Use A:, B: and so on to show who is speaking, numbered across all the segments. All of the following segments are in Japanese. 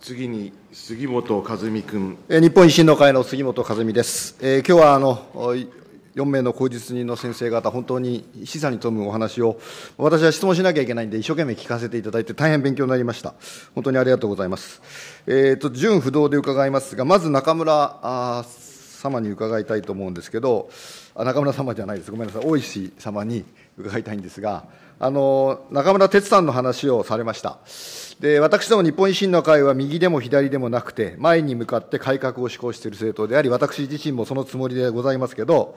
A: 次に杉本和美君。日本維新の会の杉本和美です。えー、今日はあの4名の口実人の先生方、本当に示唆に富むお話を、私は質問しなきゃいけないんで、一生懸命聞かせていただいて、大変勉強になりました。本当にありがとうございます。えっ、ー、と、順不動で伺いますが、まず中村様に伺いたいと思うんですけど、あ中村様じゃないです、ごめんなさい、大石様に伺いたいんですが、あの、中村哲さんの話をされました。で、私ども日本維新の会は右でも左でもなくて、前に向かって改革を施行している政党であり、私自身もそのつもりでございますけど、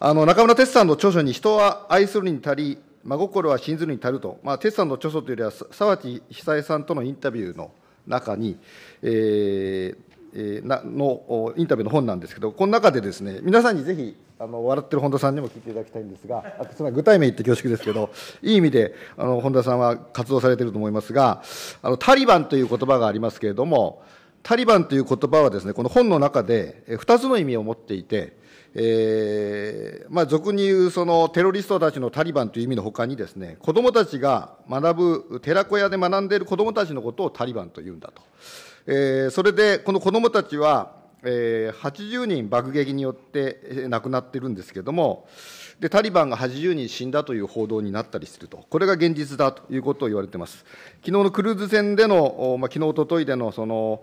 A: あの、中村哲さんの著書に人は愛するに足り、真心は信ずるに足ると、まあ、哲さんの著書というよりは、沢地久江さんとのインタビューの中に、えー、のインタビューの本なんですけど、この中でですね、皆さんにぜひ、あの笑ってる本田さんにも聞いていただきたいんですが、つまり具体名言って恐縮ですけど、いい意味であの本田さんは活動されていると思いますが、あのタリバンという言葉がありますけれども、タリバンという言葉はですね、この本の中で2つの意味を持っていて、えーまあ、俗に言うそのテロリストたちのタリバンという意味のほかにです、ね、子どもたちが学ぶ、寺子屋で学んでいる子どもたちのことをタリバンというんだと。えー、それで、この子どもたちは、えー、80人爆撃によって亡くなってるんですけれどもで、タリバンが80人死んだという報道になったりすると、これが現実だということを言われてます。昨日のクルーズ船での、まあ、昨日おとといでのその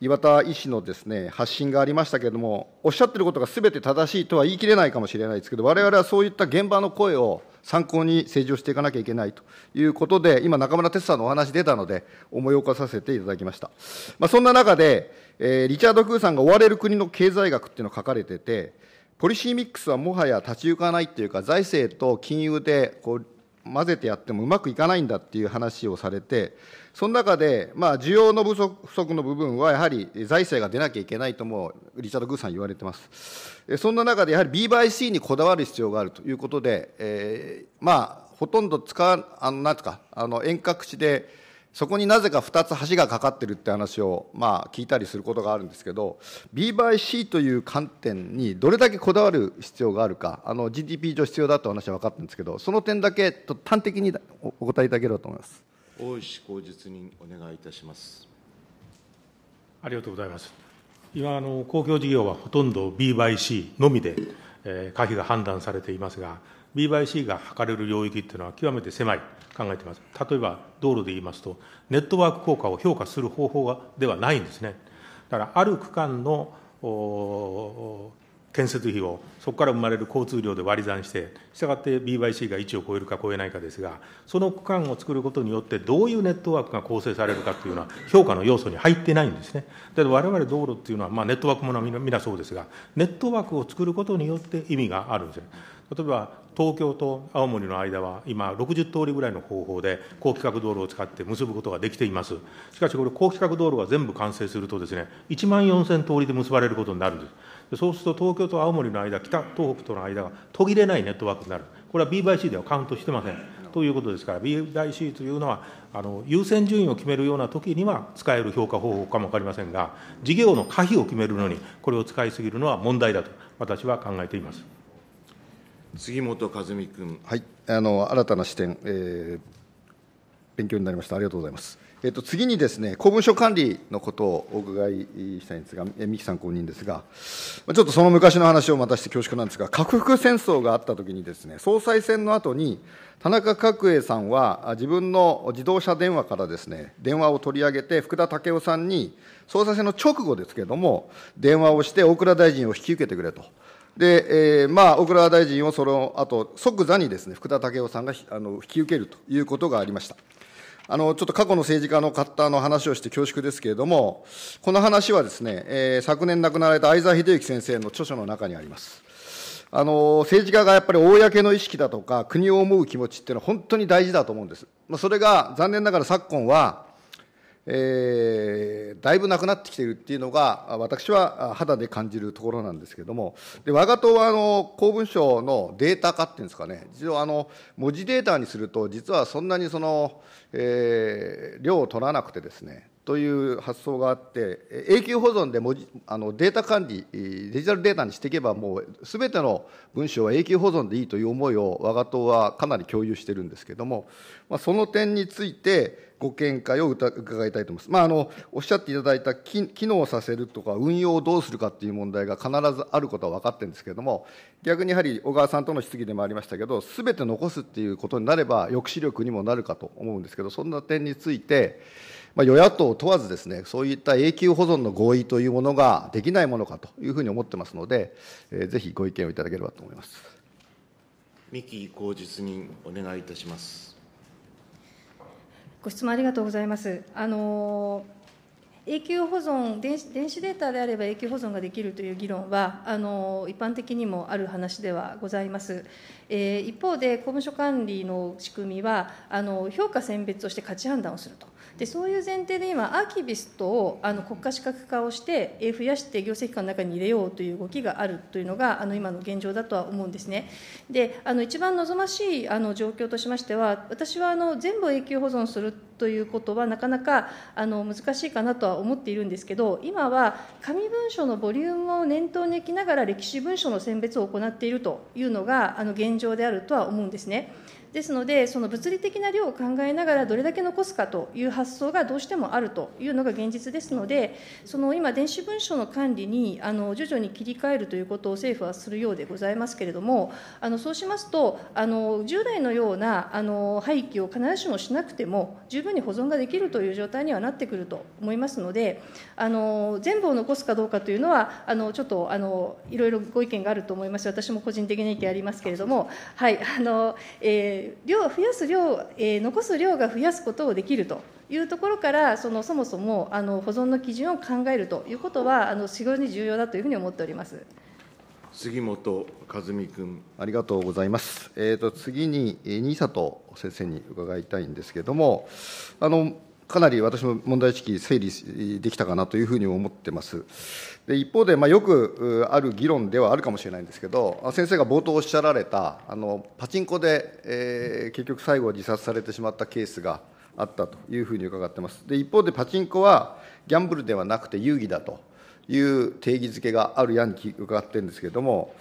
A: 岩田医師のですね発信がありましたけれども、おっしゃってることがすべて正しいとは言い切れないかもしれないですけど、われわれはそういった現場の声を参考に政治をしていかなきゃいけないということで、今、中村哲さんのお話出たので、思い起こさせていただきました。まあ、そんな中で、えー、リチャード・クーさんが追われる国の経済学っていうのを書かれてて、ポリシーミックスはもはや立ち行かないっていうか、財政と金融でこう混ぜてやってもうまくいかないんだっていう話をされて、その中で、まあ、需要の不足の部分は、やはり財政が出なきゃいけないとも、リチャード・グーさん言われてます。そんな中で、やはり B バ C にこだわる必要があるということで、えー、まあ、ほとんど使わ、あの、なんつか、あの、遠隔地で、そこになぜか2つ橋がかかってるって話を、まあ、聞いたりすることがあるんですけど、B by C という観点にどれだけこだわる必要があるか、あの GDP 上必要だと話は分かったんですけど、その点だけと
B: 端的にお答えいただければと思います
C: 大石公実にお願いいたします。
B: ありがとうございます。今あの、公共事業はほとんど B by C のみで、えー、可否が判断されていますが、B by C が図れる領域っていうのは極めて狭い。考えています。例えば、道路で言いますと、ネットワーク効果を評価する方法ではないんですね。だから、ある区間の建設費を、そこから生まれる交通量で割り算して、したがって BYC が1を超えるか超えないかですが、その区間を作ることによって、どういうネットワークが構成されるかというのは、評価の要素に入ってないんですね。だわれわれ道路っていうのは、まネットワークも皆そうですが、ネットワークを作ることによって意味があるんですね。例えば東京と青森の間は今、60通りぐらいの方法で高規格道路を使って結ぶことができています。しかしこれ、高規格道路が全部完成するとですね、1万4000通りで結ばれることになるんです。そうすると東京と青森の間、北東北との間が途切れないネットワークになる。これは BYC ではカウントしてません。ということですから、b by c というのはあの、優先順位を決めるようなときには使える評価方法かも分かりませんが、事業の可否を決めるのに、これを使いすぎるのは問題だと、私は考えています。杉本和美君。
A: はい、あの新たな視点、えー、勉強になりました。ありがとうございます。えっと、次にですね、公文書管理のことをお伺いしたいんですが、三木さん公認ですが、ちょっとその昔の話をまたして恐縮なんですが、核服戦争があったときにですね、総裁選の後に、田中角栄さんは自分の自動車電話からですね、電話を取り上げて、福田赳夫さんに、総裁選の直後ですけれども、電話をして、大蔵大臣を引き受けてくれと。で、えー、まあ、小倉大臣をその後、即座にですね、福田赳夫さんがあの引き受けるということがありました。あの、ちょっと過去の政治家の方の話をして恐縮ですけれども、この話はですね、えー、昨年亡くなられた相沢秀行先生の著書の中にあります。あの、政治家がやっぱり公の意識だとか、国を思う気持ちっていうのは本当に大事だと思うんです。まあ、それが残念ながら昨今は、えー、だいぶなくなってきているっていうのが、私は肌で感じるところなんですけれども、で我が党はあの公文書のデータ化っていうんですかね、一応あの、文字データにすると、実はそんなにその、えー、量を取らなくてですね、という発想があって、永久保存で文字あのデータ管理、デジタルデータにしていけば、もうすべての文章は永久保存でいいという思いを、我が党はかなり共有してるんですけれども、まあ、その点について、ご見解を伺いたいと思います。まあ、あの、おっしゃっていただいた機能させるとか、運用をどうするかっていう問題が必ずあることは分かってるんですけれども、逆にやはり小川さんとの質疑でもありましたけど、すべて残すっていうことになれば、抑止力にもなるかと思うんですけど、そんな点について、まあ、与野党問わずですね、そういった永久保存の合意というものができないものかというふうに思ってますので、え
C: ー、ぜひご意見をいただければと思います。三木公実にお願いいたしま
D: す。ご質問ありがとうございます。あの永久保存電子、電子データであれば永久保存ができるという議論は、あの一般的にもある話ではございます。えー、一方で公務所管理の仕組みはあの評価選別をして価値判断をするとでそういう前提で今アーキビストをあの国家資格化をして、え増やして行政機関の中に入れようという動きがあるというのがあの今の現状だとは思うんですねであの一番望ましいあの状況としましては私はあの全部永久保存するということはなかなかあの難しいかなとは思っているんですけど今は紙文書のボリュームを念頭に置きながら歴史文書の選別を行っているというのがあの現現状であるとは思うんですね。ですので、その物理的な量を考えながら、どれだけ残すかという発想がどうしてもあるというのが現実ですので、その今、電子文書の管理にあの徐々に切り替えるということを政府はするようでございますけれども、あのそうしますと、あの従来のようなあの廃棄を必ずしもしなくても、十分に保存ができるという状態にはなってくると思いますので、あの全部を残すかどうかというのは、あのちょっとあのいろいろご意見があると思います、私も個人的な意見ありますけれども、はいあのえーえー、量増やす量、えー、残す量が増やすことをできるというところからそのそもそもあの保存の基準を考えるということはあの非常に重要だというふうに思っております。
A: 杉本和美君ありがとうございます、えーと、次に新里先生に伺いたいんですけれどもあのかなり私も問題意識整理できたかなというふうに思ってます。で一方で、まあ、よくある議論ではあるかもしれないんですけど、先生が冒頭おっしゃられた、あのパチンコで、えー、結局最後自殺されてしまったケースがあったというふうに伺ってます。で一方でパチンコはギャンブルではなくて遊戯だという定義づけがあるやんに伺ってるんですけれども、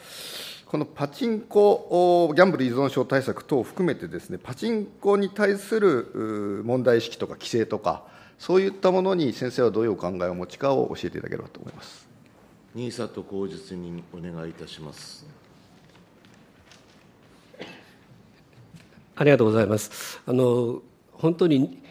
A: このパチンコ、ギャンブル依存症対策等を含めてです、ね、パチンコに対する問題意識とか規制とか、そういったものに先生はどういうお考えをお持ちかを教えていただければと思います。
C: ニーサと口実にお願いいたします。
E: ありがとうございます。あの本当に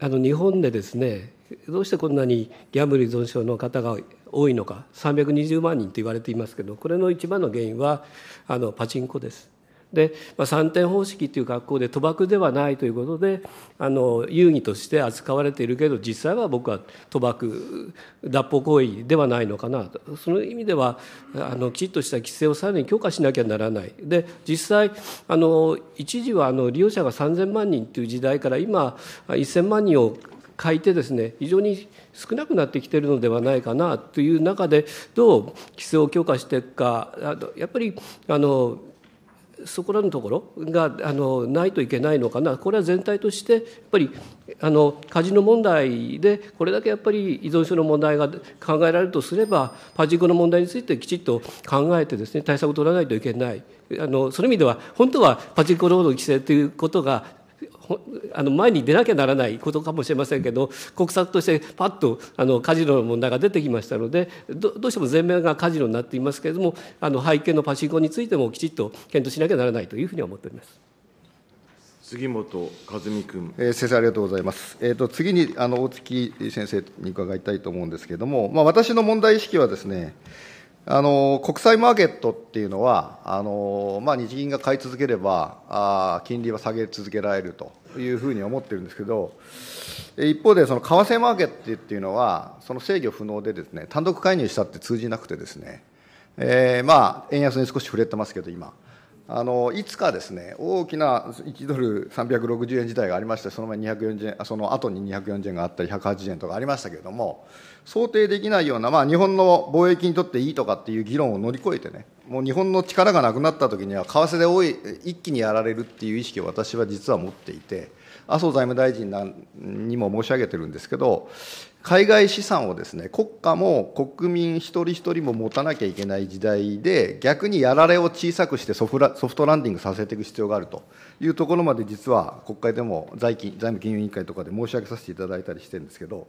E: あの日本でですね、どうしてこんなにギャンブル依存症の方が多いのか、320万人と言われていますけど、これの一番の原因はあのパチンコです。で、まあ、3点方式という格好で賭博ではないということであの遊戯として扱われているけど実際は僕は賭博脱法行為ではないのかなとその意味ではあのきちっとした規制をさらに強化しなきゃならないで実際あの一時はあの利用者が3000万人という時代から今1000万人を買い手ですね非常に少なくなってきてるのではないかなという中でどう規制を強化していくかやっぱりあのそこらのところがあのないといけないのかな、これは全体として、やっぱりあのカジノ問題で、これだけやっぱり依存症の問題が考えられるとすれば、パチンコの問題についてきちっと考えてです、ね、対策を取らないといけない、あのその意味では、本当はパチンコ労働規制ということがあの前に出なきゃならないことかもしれませんけど国策としてパッとあのカジノの問題が出てきましたのでどうしても全面がカジノになっていますけれどもあの背景のパチンコについてもきちっと検討しなきゃならないというふうに思っております。
C: 杉本和美君、
A: えー、先生、ありがとうございます。えーと、と次にあの大月先生に伺いたいと思うんですけれども、まあ、私の問題意識はですね、あの国債マーケットっていうのはあの、まあ、日銀が買い続ければあ金利は下げ続けられるというふうに思ってるんですけど一方でその為替マーケットっていうのはその制御不能でですね単独介入したって通じなくてですね、えー、まあ円安に少し触れてますけど今あのいつかですね大きな1ドル360円自体がありましてその前240円その後に240円があったり180円とかありましたけれども想定できないような、まあ、日本の貿易にとっていいとかっていう議論を乗り越えてね、もう日本の力がなくなったときには、為替で多い一気にやられるっていう意識を私は実は持っていて、麻生財務大臣にも申し上げてるんですけど、海外資産をですね国家も国民一人一人も持たなきゃいけない時代で、逆にやられを小さくしてソフラソフトランディングさせていく必要があるというところまで、実は国会でも財金財務金融委員会とかで申し上げさせていただいたりしてるんですけど、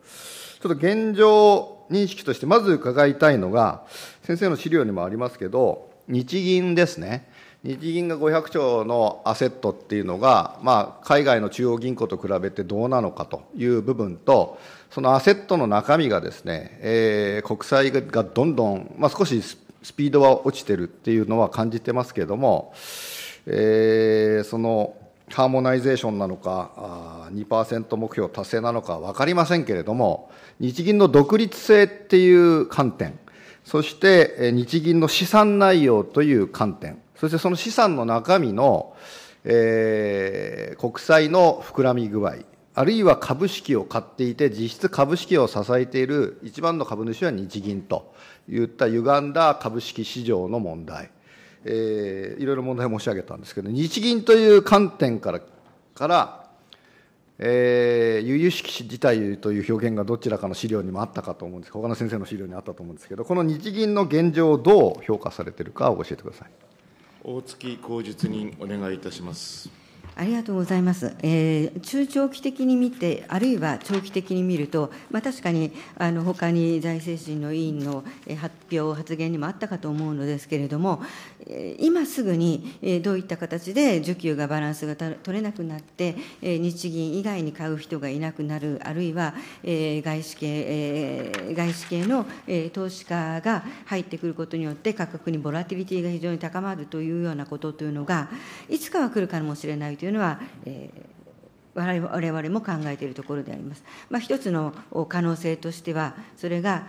A: ちょっと現状認識として、まず伺いたいのが、先生の資料にもありますけど、日銀ですね、日銀が500兆のアセットっていうのが、まあ、海外の中央銀行と比べてどうなのかという部分と、そのアセットの中身がですね、えー、国債がどんどん、まあ、少しスピードは落ちてるっていうのは感じてますけれども、えー、そのハーモナイゼーションなのか、2%目標達成なのか分かりませんけれども、日銀の独立性っていう観点、そして日銀の資産内容という観点、そしてその資産の中身の、えー、国債の膨らみ具合、あるいは株式を買っていて、実質株式を支えている一番の株主は日銀といった歪んだ株式市場の問題、えー、いろいろ問題申し上げたんですけど、日銀という観点から、からえー、由々しき事態という表現がどちらかの資料にもあったかと思うんです他の先生の資料にあったと思うんですけどこの日銀の現状をどう評価されているかを教え
C: てください大槻口述人お願いいたします。
F: ありがとうございます、えー、中長期的に見て、あるいは長期的に見ると、まあ、確かにあの他に財政審の委員の発表、発言にもあったかと思うのですけれども、今すぐにどういった形で需給がバランスが取れなくなって、日銀以外に買う人がいなくなる、あるいは外資系外資系の投資家が入ってくることによって、価格にボラティリティが非常に高まるというようなことというのが、いつかは来るかもしれないとというのは、えー我々も考えているところであります。まあ、一つの可能性としては、それが、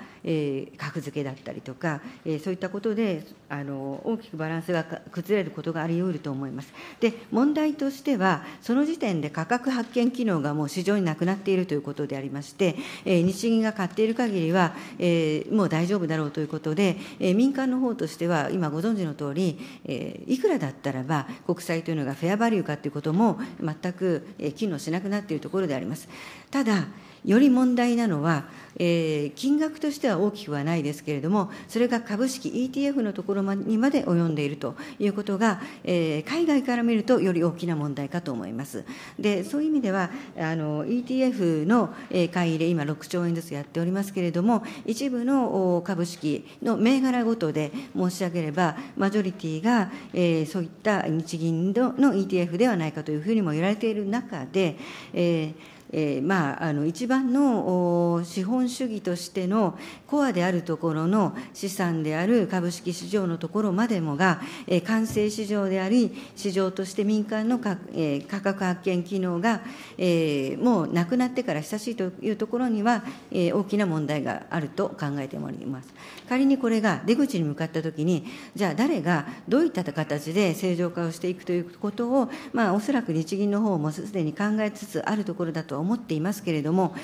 F: 格付けだったりとか、そういったことであの大きくバランスが崩れることがありうると思います。で、問題としては、その時点で価格発見機能がもう市場になくなっているということでありまして、え日銀が買っている限りは、えもう大丈夫だろうということで、え民間の方としては、今ご存知の通り、えいくらだったらば、国債というのがフェアバリューかということも、全く、え機能のはしなくなっているところであります。ただより問題なのは、えー、金額としては大きくはないですけれども、それが株式 ETF のところにまで及んでいるということが、えー、海外から見るとより大きな問題かと思います。で、そういう意味では、あの ETF の買い入れ、今6兆円ずつやっておりますけれども、一部の株式の銘柄ごとで申し上げれば、マジョリティが、えー、そういった日銀のの ETF ではないかというふうにも言われている中で、えーえー、まあ、あの一番の資本主義としてのコアであるところの資産である株式市場のところまでもが、えー、完成市場であり、市場として民間のえー、価格発見機能が、えー、もうなくなってから久しいというところには、えー、大きな問題があると考えております。仮にこれが出口に向かったときに、じゃあ誰がどういった形で正常化をしていくということを、まあ、おそらく日銀の方もすでに考えつつあるところだと思っていますけれども、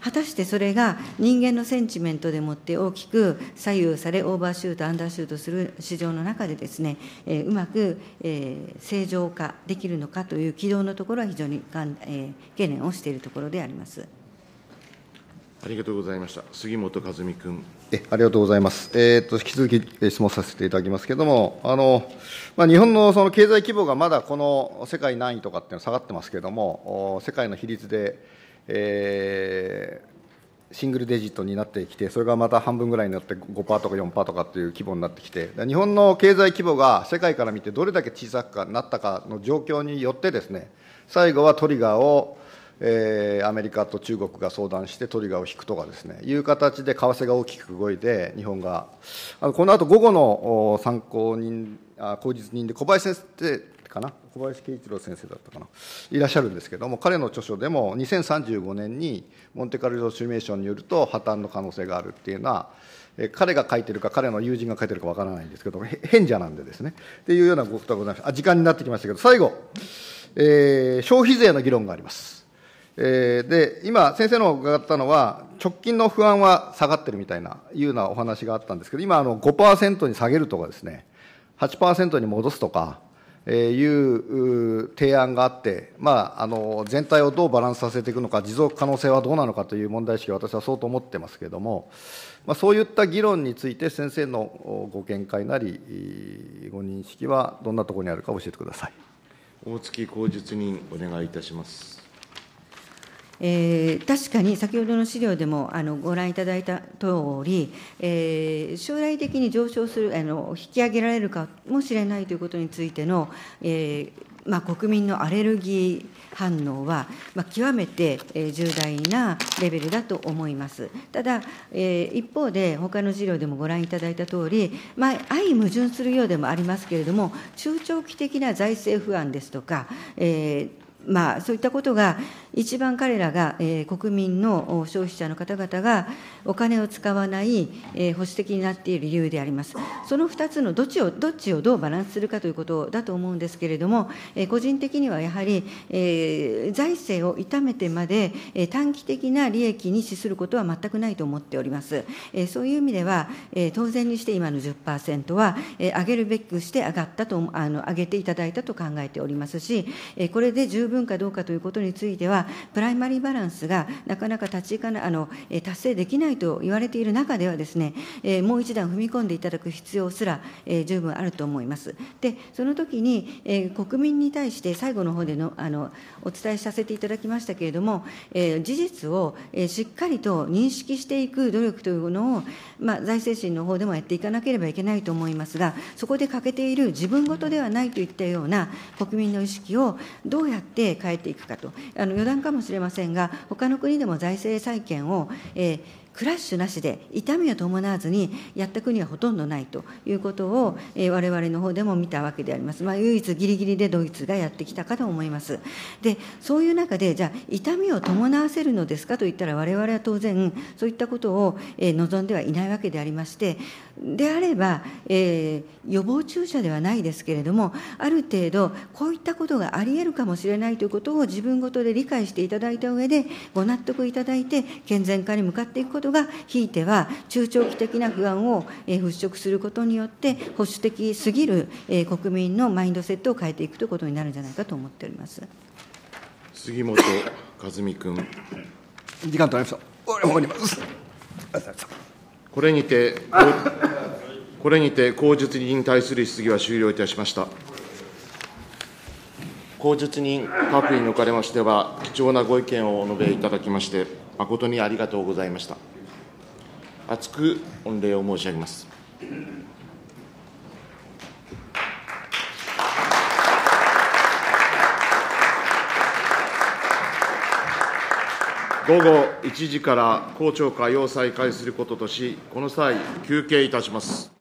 F: 果たしてそれが人間のセンチメントでもって大きく左右され、オーバーシュート、アンダーシュートする市場の中でですね、えうまく、え正常化できるのかという軌道のところは非常に、え懸念をしているところであります。
C: ありがとうございました。杉本和美君。
A: え、ありがとうございます。えー、っと、引き続き質問させていただきますけれども、あの、まあ、日本のその経済規模がまだこの世界何位とかっていうのは下がってますけれども、世界の比率で、えー、シングルデジットになってきて、それがまた半分ぐらいになって5%とか4%とかっていう規模になってきて、日本の経済規模が世界から見てどれだけ小さくなったかの状況によってですね、最後はトリガーをえー、アメリカと中国が相談してトリガーを引くとかですねいう形で為替が大きく動いて日本があのこの後午後の参考人あ口実人で小林先生かな小林慶一郎先生だったかないらっしゃるんですけれども彼の著書でも2035年にモンテカルロシミュレーションによると破綻の可能性があるっていうのは彼が書いてるか彼の友人が書いてるかわからないんですけど変ゃなんでですねっていうようなことがございますあ時間になってきましたけど最後、えー、消費税の議論がありますえー、で、今、先生の伺ったのは、直近の不安は下がってるみたいな、いうようなお話があったんですけど、今、あの、5%に下げるとかですね、8%に戻すとか、えー、いう提案があって、まあ、あの全体をどうバランスさせていくのか、持続可能性はどうなのかという問題意識は私はそうと思ってますけれども、まあ、そういった議論について、先生のご見解なり、ご認識はどんなところにあるか教えてください大槻口述人、お願いいたしま
F: す。確かに先ほどの資料でもご覧いただいたとおり、将来的に上昇する、引き上げられるかもしれないということについての、まあ、国民のアレルギー反応は、まあ、極めて重大なレベルだと思います。ただ、えー、一方で、他の資料でもご覧いただいたとおり、まあ、相矛盾するようでもありますけれども、中長期的な財政不安ですとか、えーまあ、そういったことが、一番彼らが、えー、国民の消費者の方々がお金を使わない、えー、保守的になっている理由であります。その2つのどっちをどっちをどうバランスするかということだと思うんですけれども、えー、個人的にはやはり、えー、財政を痛めてまで、えー、短期的な利益に資することは全くないと思っております。えー、そういう意味では、えー、当然にして今の10%は、えー、上げるべくして上がったとあの上げていただいたと考えておりますし、えー、これで十分分かどうかということについては、プライマリーバランスがなかなか立ち行かなあの達成できないと言われている中ではですね、もう一段踏み込んでいただく必要すら十分あると思います。で、その時に国民に対して最後の方でのあのお伝えさせていただきましたけれども、事実をしっかりと認識していく努力というのを、まあ、財政審の方でもやっていかなければいけないと思いますが、そこで欠けている自分事ではないといったような国民の意識をどうやってって変えていくかと、あの余談かもしれませんが、他の国でも財政再建をクラッシュなしで、痛みを伴わずにやった国はほとんどないということを、われわれの方でも見たわけであります。まあ、唯一ぎりぎりでドイツがやってきたかと思います。で、そういう中で、じゃあ、痛みを伴わせるのですかといったら、われわれは当然、そういったことを望んではいないわけでありまして、であれば、えー、予防注射ではないですけれども、ある程度、こういったことがありえるかもしれないということを自分ごとで理解していただいた上で、ご納得いただいて、健全化に向かっていくことことが、ひいては中長期的な不安を払拭することによって、保守的すぎる国民のマインドセットを変えていくということになるんじゃないかと思っております
C: 杉本和美君。時間となりました。ります。これにて、これにて、口述に対する質疑は終了いたしました。口述人各位におかれましては、貴重なご意見をお述べいただきまして、誠にありがとうございました。厚く御礼を申し上げます。午後1時から公聴会を再開する
F: こととし、この際、休憩いたします。